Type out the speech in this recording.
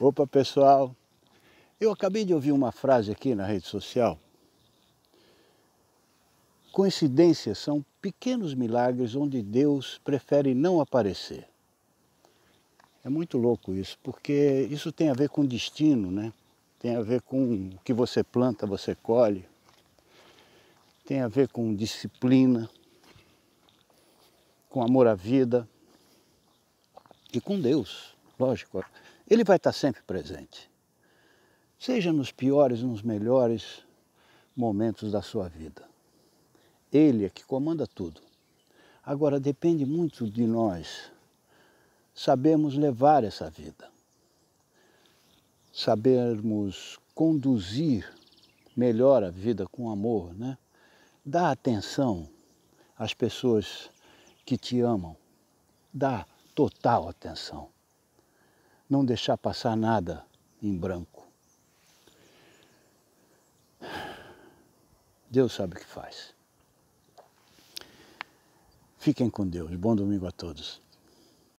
Opa, pessoal. Eu acabei de ouvir uma frase aqui na rede social. Coincidências são pequenos milagres onde Deus prefere não aparecer. É muito louco isso, porque isso tem a ver com destino, né? Tem a ver com o que você planta, você colhe. Tem a ver com disciplina, com amor à vida e com Deus lógico, ele vai estar sempre presente. Seja nos piores, nos melhores momentos da sua vida. Ele é que comanda tudo. Agora, depende muito de nós sabermos levar essa vida, sabermos conduzir melhor a vida com amor, né? Dá atenção às pessoas que te amam, dá total atenção não deixar passar nada em branco. Deus sabe o que faz. Fiquem com Deus. Bom domingo a todos.